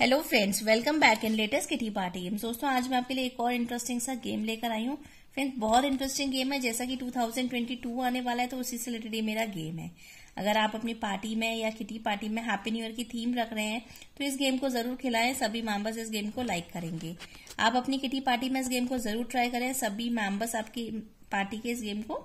hello friends welcome back in latest kitty party games दोस्तों आज मैं आपके लिए एक और इंटरेस्टिंग सा गेम लेकर आई हूँ फ्रेंड्स बहुत इंटरेस्टिंग गेम है जैसा कि 2022 आने वाला है तो उसी से रिलेटेड मेरा गेम है अगर आप अपनी पार्टी में या किटी पार्टी में हैप्पी न्यू ईयर की थीम रख रहे हैं तो इस गेम को जरूर खिलाएं सभी मेम्बर्स इस गेम को लाइक करेंगे आप अपनी किटी पार्टी में इस गेम को जरूर ट्राई करें सभी मेम्बर्स आपकी पार्टी के इस गेम को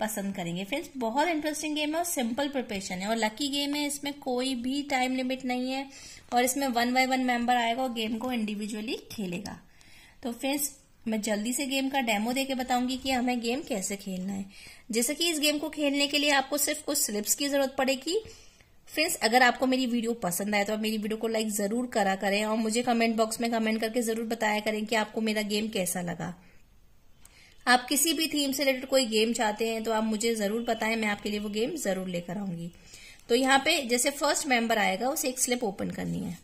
पसंद करेंगे फ्रेंड्स बहुत इंटरेस्टिंग गेम है और सिंपल प्रिपरेशन है और लकी गेम है इसमें कोई भी टाइम लिमिट नहीं है और इसमें वन बाय वन मेंबर आएगा और गेम को इंडिविजुअली खेलेगा तो फ्रेंड्स मैं जल्दी से गेम का डेमो देके बताऊंगी कि हमें गेम कैसे खेलना है जैसे कि इस गेम को खेलने के लिए आपको सिर्फ कुछ स्लिप्स की जरूरत पड़ेगी फ्रेंड्स अगर आपको मेरी वीडियो पसंद आए तो आप मेरी वीडियो को लाइक जरूर करा करें और मुझे कमेंट बॉक्स में कमेंट करके जरूर बताया करें कि आपको मेरा गेम कैसा लगा आप किसी भी थीम से रिलेटेड कोई गेम चाहते हैं तो आप मुझे जरूर बताएं मैं आपके लिए वो गेम जरूर लेकर आऊंगी तो यहाँ पे जैसे फर्स्ट मेंबर आएगा उसे एक स्लिप ओपन करनी है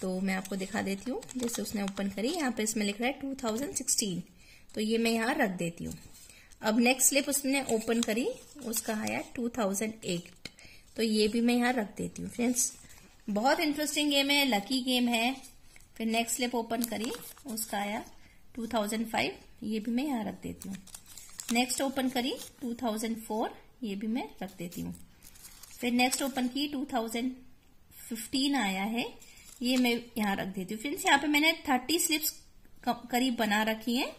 तो मैं आपको दिखा देती हूँ जैसे उसने ओपन करी यहाँ पे इसमें लिख रहा है 2016 तो ये मैं यहाँ रख देती हूँ अब नेक्स्ट स्लिप उसने ओपन करी उसका आया टू तो ये भी मैं यहाँ रख देती हूँ फ्रेंड्स बहुत इंटरेस्टिंग गेम है लकी गेम है फिर नेक्स्ट स्लिप ओपन करी उसका आया टू थाउजेंड फाइव ये भी मैं यहाँ रख देती हूँ नेक्स्ट ओपन करी टू थाउजेंड फोर ये भी मैं रख देती हूँ फिर नेक्स्ट ओपन की टू थाउजेंड फिफ्टीन आया है ये मैं यहाँ रख देती हूँ फ्रेंड्स यहाँ पे मैंने थर्टी स्लिप्स करीब बना रखी हैं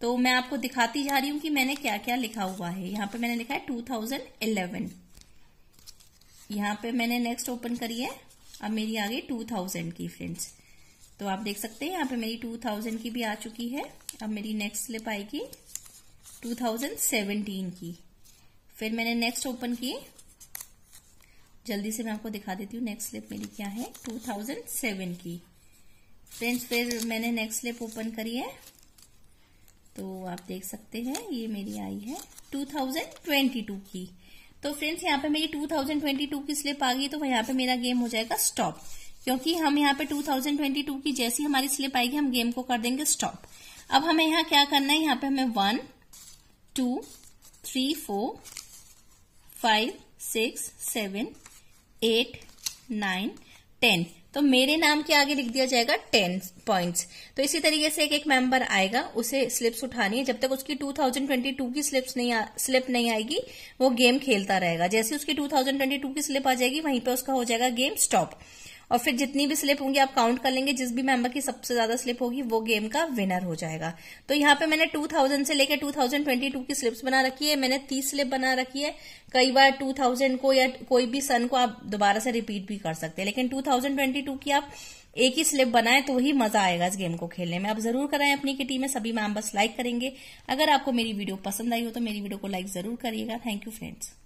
तो मैं आपको दिखाती जा रही हूँ कि मैंने क्या क्या लिखा हुआ है यहाँ पे मैंने लिखा है टू थाउजेंड इलेवन यहाँ पे मैंने नेक्स्ट ओपन करी है अब मेरी आ गई टू थाउजेंड की फ्रेंड्स तो आप देख सकते हैं यहाँ पे मेरी 2000 की भी आ चुकी है अब मेरी नेक्स्ट स्लिप आएगी 2017 की फिर मैंने नेक्स्ट ओपन की जल्दी से मैं आपको दिखा देती हूँ नेक्स्ट स्लिप मेरी क्या है 2007 की फ्रेंड्स फिर मैंने नेक्स्ट स्लिप ओपन करी है तो आप देख सकते हैं ये मेरी आई है 2022 की तो फ्रेंड्स यहाँ पे मेरी 2022 की स्लिप आ गई तो यहाँ पे मेरा गेम हो जाएगा स्टॉप क्योंकि हम यहाँ पे 2022 की जैसी हमारी स्लिप आएगी हम गेम को कर देंगे स्टॉप अब हमें यहाँ क्या करना है यहाँ पे हमें one two three four five six seven eight nine ten तो मेरे नाम के आगे लिख दिया जाएगा टेन पॉइंट्स तो इसी तरीके से एक एक मेंबर आएगा उसे स्लिप्स उठानी है जब तक उसकी 2022 की स्लिप्स नहीं आ, स्लिप नहीं आएगी वो गेम खेलता रहेगा जैसे उसकी 2022 की स्लिप आ जाएगी वहीं पे उसका हो जाएगा गेम स्टॉप और फिर जितनी भी स्लिप होंगी आप काउंट कर लेंगे जिस भी मेंबर की सबसे ज्यादा स्लिप होगी वो गेम का विनर हो जाएगा तो यहाँ पे मैंने 2000 से लेकर 2022 की स्लिप्स बना रखी है मैंने 30 स्लिप बना रखी है कई बार 2000 को या कोई भी सन को आप दोबारा से रिपीट भी कर सकते हैं लेकिन 2022 की आप एक ही स्लिप बनाए तो ही मजा आएगा इस गेम को खेलने में आप जरूर कराएं अपनी किटी में सभी मेंबर्स लाइक करेंगे अगर आपको मेरी वीडियो पसंद आई हो तो मेरी वीडियो को लाइक जरूर करिएगा थैंक यू फ्रेंड्स